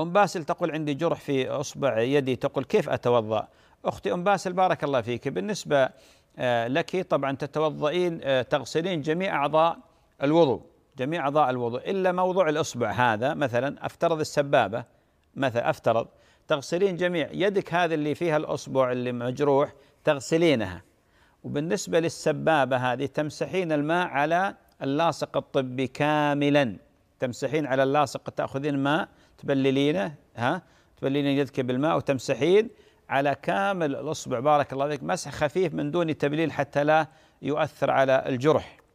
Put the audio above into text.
أم باسل تقول عندي جرح في أصبع يدي تقول كيف أتوضأ أختي أم باسل بارك الله فيك بالنسبة آه، لك طبعا تتوضئين آه، تغسلين جميع أعضاء الوضوء جميع أعضاء الوضوء إلا موضوع الأصبع هذا مثلا أفترض السبابة مثلا أفترض تغسلين جميع يدك هذه اللي فيها الأصبع اللي مجروح تغسلينها وبالنسبة للسبابة هذه تمسحين الماء على اللاصق الطبي كاملا تمسحين على اللاصق تاخذين ماء تبللينه ها تبللين يدك بالماء وتمسحين على كامل الاصبع بارك الله فيك مسح خفيف من دون تبليل حتى لا يؤثر على الجرح